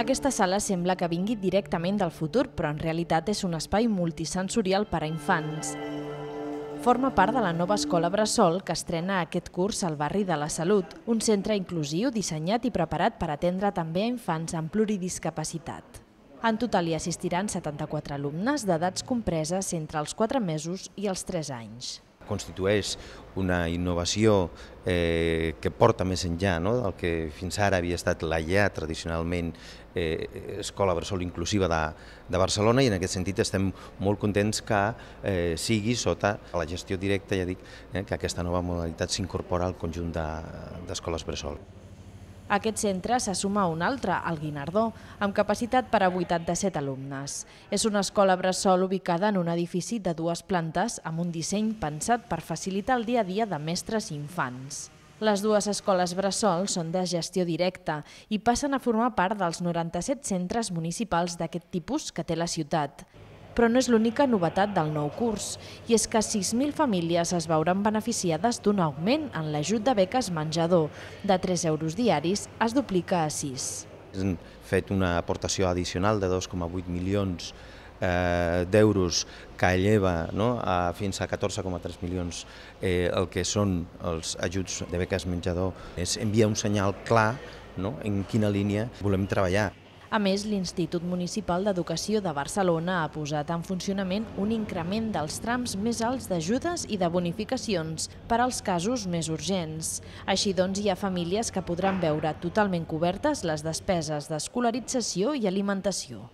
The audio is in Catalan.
Aquesta sala sembla que vingui directament del futur, però en realitat és un espai multisensorial per a infants. Forma part de la nova escola Bressol que estrena aquest curs al barri de la Salut, un centre inclusiu dissenyat i preparat per atendre també a infants amb pluridiscapacitat. En total hi assistiran 74 alumnes d'edats compreses entre els 4 mesos i els 3 anys. Constitueix una innovació eh, que porta més enllà no? del que fins ara havia estat la ja tradicionalment eh, Escola Bressol Inclusiva de, de Barcelona i en aquest sentit estem molt contents que eh, sigui sota la gestió directa, ja dic, eh, que aquesta nova modalitat s'incorpora al conjunt d'escoles de, Bressol. Aquest centre se suma a un altre, el Guinardó, amb capacitat per a 87 alumnes. És una escola bressol ubicada en un edifici de dues plantes amb un disseny pensat per facilitar el dia a dia de mestres i infants. Les dues escoles bressol són de gestió directa i passen a formar part dels 97 centres municipals d'aquest tipus que té la ciutat però no és l'única novetat del nou curs, i és que 6.000 famílies es veuran beneficiades d'un augment en l'ajut de beques menjador. De 3 euros diaris es duplica a 6. Hem fet una aportació addicional de 2,8 milions eh, d'euros que eleva no, a fins a 14,3 milions eh, el que són els ajuts de beques menjador. És enviar un senyal clar no, en quina línia volem treballar. A més, l'Institut Municipal d'Educació de Barcelona ha posat en funcionament un increment dels trams més alts d'ajudes i de bonificacions per als casos més urgents. Així doncs, hi ha famílies que podran veure totalment cobertes les despeses d'escolarització i alimentació.